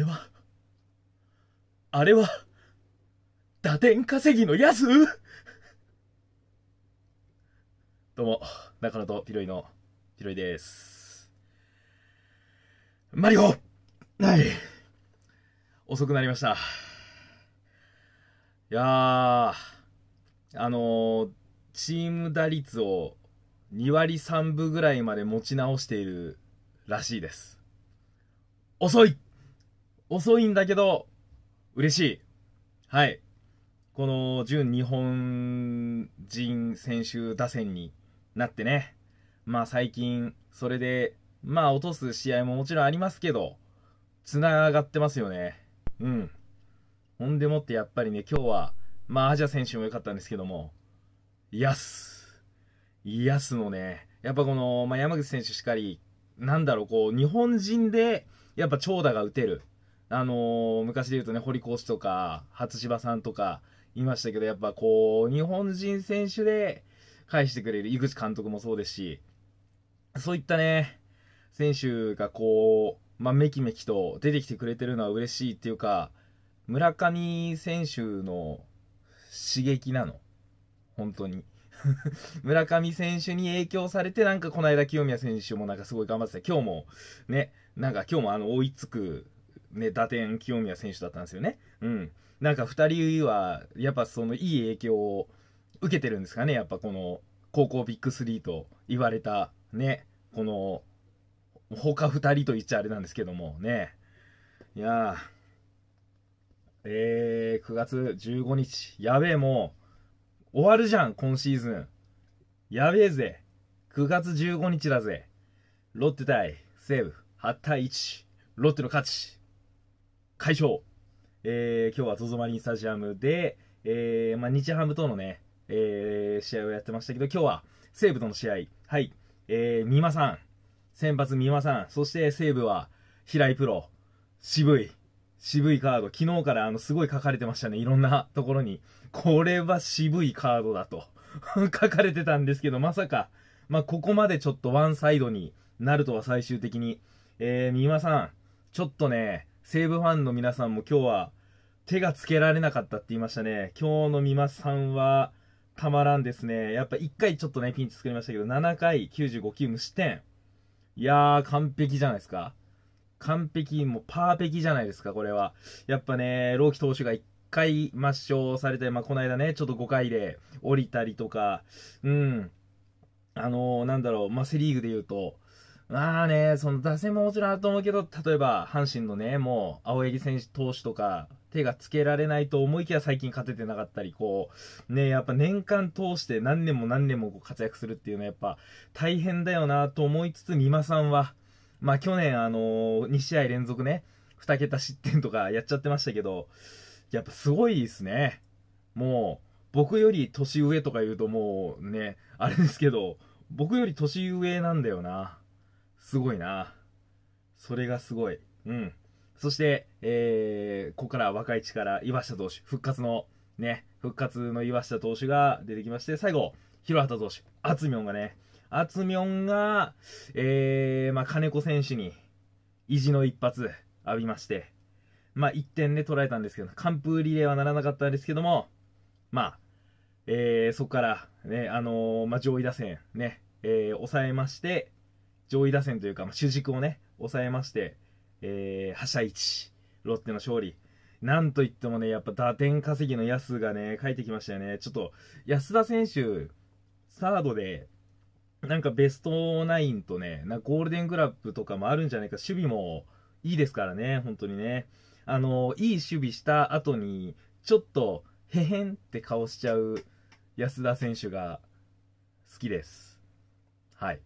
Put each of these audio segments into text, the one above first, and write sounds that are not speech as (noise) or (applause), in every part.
れは、あれは、打点稼ぎのやつどうも、中野とピロイのピロイです。マリオない遅くなりました。いやー、あのー、チーム打率を2割3分ぐらいまで持ち直しているらしいです。遅い遅いんだけど、嬉しい。はい。この、準日本人選手打線になってね。まあ最近、それで、まあ落とす試合ももちろんありますけど、繋がってますよね。うん。ほんでもってやっぱりね、今日は、まあアジア選手も良かったんですけども、ヤス。ヤスのね、やっぱこの、まあ、山口選手しかり、なんだろう、こう、日本人で、やっぱ長打が打てる。あのー、昔で言うとね、堀越とか、初芝さんとかいましたけど、やっぱこう、日本人選手で返してくれる井口監督もそうですし、そういったね、選手がこう、まあ、めきめきと出てきてくれてるのは嬉しいっていうか、村上選手の刺激なの。本当に。(laughs) 村上選手に影響されて、なんかこの間清宮選手もなんかすごい頑張ってた。今日もね、なんか今日もあの追いつくね、打点清宮選手だったんですよね。うん。なんか2人は、やっぱそのいい影響を受けてるんですかね、やっぱこの、高校ビッグ3と言われた、ね、この、他2人と言っちゃあれなんですけども、ね。いやえー、9月15日、やべえ、もう、終わるじゃん、今シーズン。やべえぜ。9月15日だぜ。ロッテ対西武、8対1。ロッテの勝ち。解消。えー、今日は ZOZO マリンスタジアムで、えー、まあ、日ハムとのね、えー、試合をやってましたけど、今日は西武との試合、はい、えー、三馬さん、先発三馬さん、そして西武は平井プロ、渋い、渋いカード、昨日からあの、すごい書かれてましたね、いろんなところに。これは渋いカードだと (laughs) 書かれてたんですけど、まさか、まあ、ここまでちょっとワンサイドになるとは最終的に。えー、三馬さん、ちょっとね、西武ファンの皆さんも今日は手がつけられなかったって言いましたね。今日の美馬さんはたまらんですね。やっぱ1回ちょっとね、ピンチ作りましたけど、7回95球無失点。いやー、完璧じゃないですか。完璧、もうパーペキじゃないですか、これは。やっぱね、朗希投手が1回抹消されて、まあ、この間ね、ちょっと5回で降りたりとか、うん。あのー、なんだろう、まあ、セリーグで言うと、まあね、その打線ももちろんあると思うけど、例えば阪神のね、もう青柳選手投手とか、手がつけられないと思いきや最近勝ててなかったり、こう、ね、やっぱ年間通して何年も何年もこう活躍するっていうのはやっぱ大変だよなと思いつつ、美馬さんは、まあ去年あのー、2試合連続ね、2桁失点とかやっちゃってましたけど、やっぱすごいですね。もう、僕より年上とか言うともうね、あれですけど、僕より年上なんだよな。すごいな。それがすごい。うん。そして、えー、ここから若い力、岩下投手、復活の、ね、復活の岩下投手が出てきまして、最後、広畑投手、あつみょんがね、あつみょんが、えー、まあ、金子選手に、意地の一発浴びまして、まあ、1点で、ね、捉えたんですけど、完封リレーはならなかったんですけども、まあ、えー、そこから、ね、あのー、まあ、上位打線、ね、えー、抑えまして、上位打線というか、まあ、主軸をね、抑えまして、えー、覇者1、ロッテの勝利。なんといってもね、やっぱ打点稼ぎの安がね、帰ってきましたよね。ちょっと、安田選手、サードで、なんかベストナインとね、なゴールデングラップとかもあるんじゃないか、守備もいいですからね、本当にね。あの、いい守備した後に、ちょっと、へへんって顔しちゃう安田選手が好きです。はい。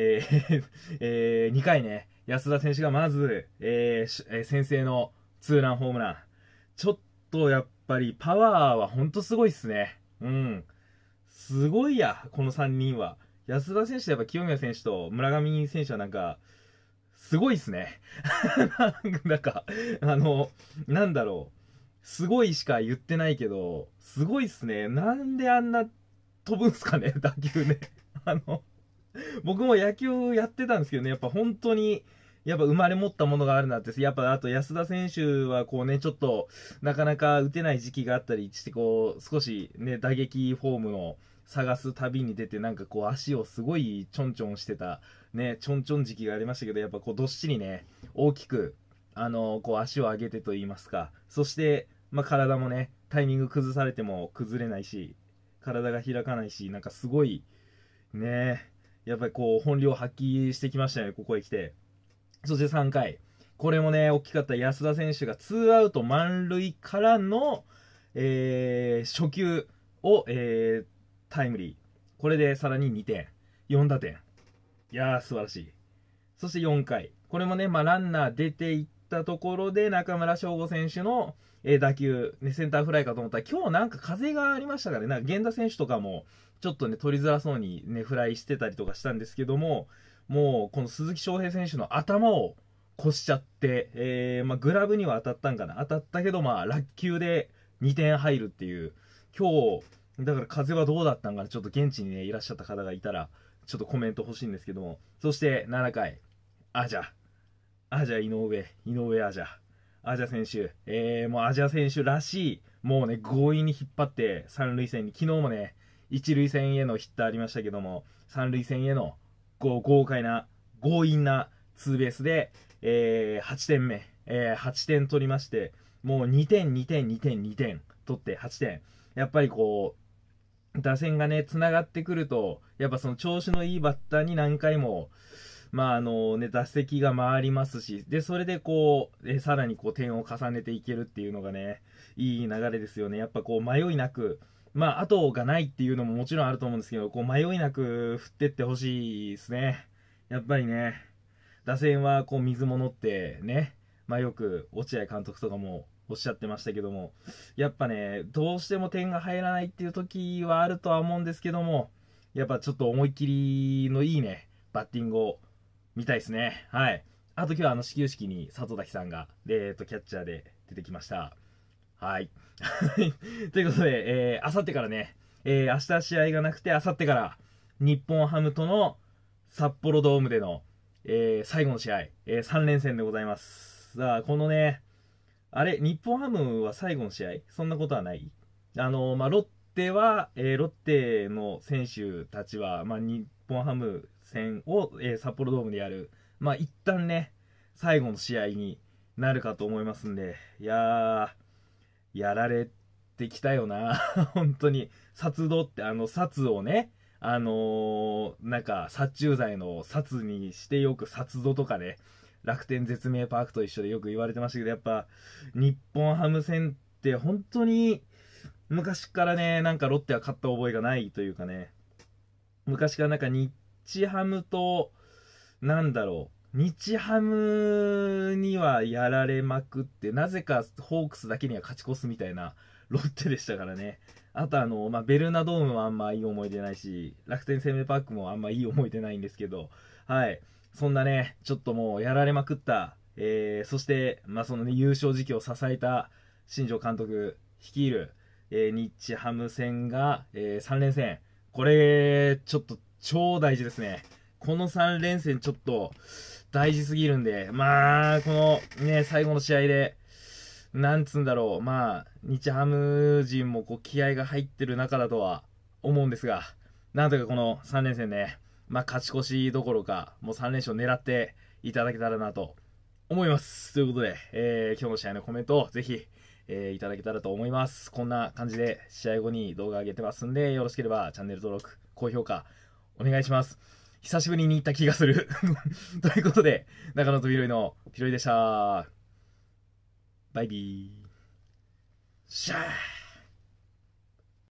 えーえー、2 (laughs) 回ね、安田選手がまず、えー、先制のツーランホームラン。ちょっとやっぱりパワーはほんとすごいっすね。うん。すごいや、この3人は。安田選手とやっぱ清宮選手と村上選手はなんか、すごいっすね。(laughs) なんか、あの、なんだろう。すごいしか言ってないけど、すごいっすね。なんであんな飛ぶんすかね、打球ね。(laughs) あの、(laughs) 僕も野球やってたんですけどね、やっぱ本当に、やっぱ生まれ持ったものがあるなって、やっぱあと安田選手はこうね、ちょっとなかなか打てない時期があったりして、こう少しね、打撃フォームを探す旅に出て、なんかこう足をすごいちょんちょんしてた、ね、ちょんちょん時期がありましたけど、やっぱこうどっしりね、大きく、あの、こう足を上げてと言いますか、そして、まあ、体もね、タイミング崩されても崩れないし、体が開かないし、なんかすごい、ねやっぱりこう、本領発揮してきましたね、ここへ来て。そして3回。これもね、大きかった安田選手が2アウト満塁からの、えー、初球を、えー、タイムリー。これでさらに2点、4打点。いやー、素晴らしい。そして4回。これもね、まあ、ランナー出ていったところで、中村翔吾選手の、え打球、ね、センターフライかと思ったら、今日なんか風がありましたからね、なんか源田選手とかも、ちょっとね、取りづらそうにね、フライしてたりとかしたんですけども、もう、この鈴木翔平選手の頭を越しちゃって、えー、まあ、グラブには当たったんかな、当たったけど、まあ、落球で2点入るっていう、今日、だから風はどうだったんかな、ちょっと現地にね、いらっしゃった方がいたら、ちょっとコメント欲しいんですけども、そして7回、アジャ、アジャ井上、井上アジャ。アジア選手、えー、もうアジア選手らしい、もうね、強引に引っ張って、三塁線に、昨日もね、一塁線へのヒットありましたけども、三塁線へのこう豪快な、強引なツーベースで、えー、8点目、えー、8点取りまして、もう2点、2点、2点、2点取って8点。やっぱりこう、打線がね、つながってくると、やっぱその調子のいいバッターに何回も、まあ、あのね、打席が回りますし、で、それでこう、えさらにこう点を重ねていけるっていうのがね、いい流れですよね。やっぱこう迷いなく、まあ、後がないっていうのももちろんあると思うんですけど、こう迷いなく振ってってほしいですね。やっぱりね、打線はこう水物ってね、まあよく落合監督とかもおっしゃってましたけども、やっぱね、どうしても点が入らないっていう時はあるとは思うんですけども、やっぱちょっと思いっきりのいいね、バッティングを見たいですね。はい。あと今日はあの始球式に佐藤滝さんが、えっ、ー、と、キャッチャーで出てきました。はい。(laughs) ということで、えー、あさってからね、えー、明日試合がなくて、あさってから、日本ハムとの札幌ドームでの、えー、最後の試合、えー、3連戦でございます。さあ、このね、あれ、日本ハムは最後の試合そんなことはないあの、まあ、ロッテは、えー、ロッテの選手たちは、まあ、日本ハム戦を、えー、札幌ドームでやる、まあ一旦ね、最後の試合になるかと思いますんで、いやー、やられてきたよな、(laughs) 本当に。殺道って、あの、殺をね、あのー、なんか、殺虫剤の殺にしてよく殺度とかね、楽天絶命パークと一緒でよく言われてましたけど、やっぱ、日本ハム戦って本当に、昔からね、なんかロッテは勝った覚えがないというかね、昔からなんか日日ハムと、なんだろう、日ハムにはやられまくって、なぜかホークスだけには勝ち越すみたいなロッテでしたからね。あとあの、まあ、ベルナドームはあんまいい思い出ないし、楽天生命パークもあんまいい思い出ないんですけど、はい。そんなね、ちょっともうやられまくった、えー、そして、まあ、そのね、優勝時期を支えた新庄監督率いる、えー、日ハム戦が、えー、3連戦。これ、ちょっと超大事ですね。この3連戦ちょっと大事すぎるんで、まあ、このね、最後の試合で、なんつうんだろう、まあ、日ハム陣もこう気合が入ってる中だとは思うんですが、なんとかこの3連戦ね、まあ、勝ち越しどころか、もう3連勝狙っていただけたらなと思います。ということで、えー、今日の試合のコメントをぜひ、えー、いただけたらと思います。こんな感じで試合後に動画上げてますんで、よろしければチャンネル登録、高評価、お願いします。久しぶりに行った気がする (laughs) ということで、中野とみろいのピロイでした。バイビー。シャー